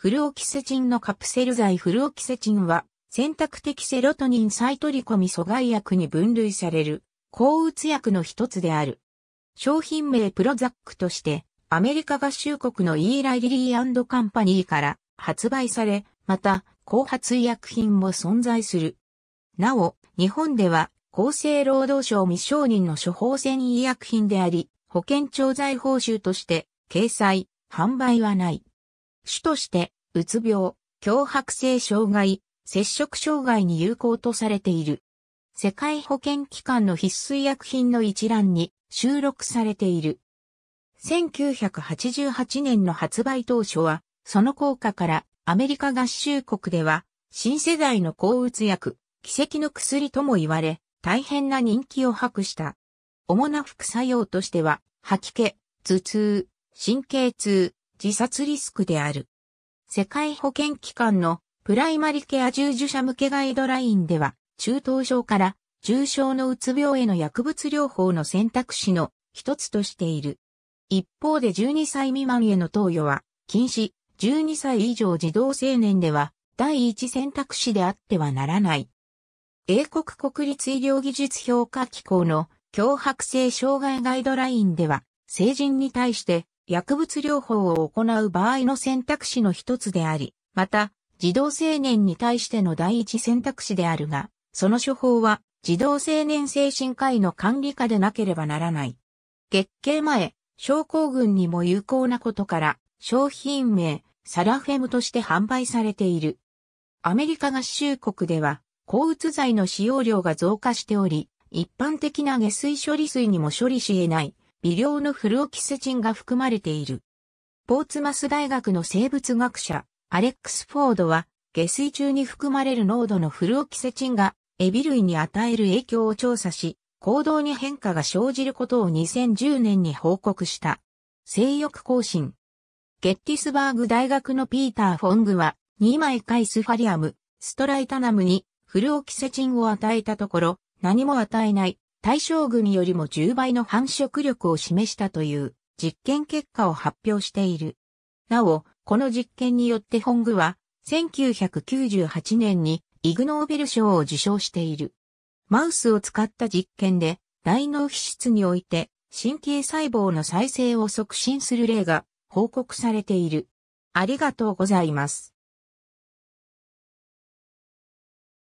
フルオキセチンのカプセル剤フルオキセチンは、選択的セロトニン再取り込み阻害薬に分類される、抗うつ薬の一つである。商品名プロザックとして、アメリカ合衆国のイーライ・リリーカンパニーから発売され、また、後発医薬品も存在する。なお、日本では、厚生労働省未承認の処方箋医薬品であり、保険調剤報酬として、掲載、販売はない。主として、うつ病、強迫性障害、摂食障害に有効とされている。世界保健機関の必須医薬品の一覧に収録されている。1988年の発売当初は、その効果からアメリカ合衆国では、新世代の抗うつ薬、奇跡の薬とも言われ、大変な人気を博した。主な副作用としては、吐き気、頭痛、神経痛、自殺リスクである。世界保健機関のプライマリケア従事者向けガイドラインでは、中等症から重症のうつ病への薬物療法の選択肢の一つとしている。一方で12歳未満への投与は禁止、12歳以上児童青年では第一選択肢であってはならない。英国国立医療技術評価機構の脅迫性障害ガイドラインでは、成人に対して薬物療法を行う場合の選択肢の一つであり、また、児童青年に対しての第一選択肢であるが、その処方は、児童青年精神科医の管理下でなければならない。月経前、症候群にも有効なことから、商品名、サラフェムとして販売されている。アメリカ合衆国では、抗うつ剤の使用量が増加しており、一般的な下水処理水にも処理し得ない微量のフルオキセチンが含まれている。ポーツマス大学の生物学者、アレックス・フォードは、下水中に含まれる濃度のフルオキセチンが、エビ類に与える影響を調査し、行動に変化が生じることを2010年に報告した。性欲更新。ゲッティスバーグ大学のピーター・フォングは、2枚カイスファリアム、ストライタナムにフルオキセチンを与えたところ、何も与えない大将軍よりも10倍の繁殖力を示したという実験結果を発表している。なお、この実験によって本部は1998年にイグノーベル賞を受賞している。マウスを使った実験で大脳皮質において神経細胞の再生を促進する例が報告されている。ありがとうございます。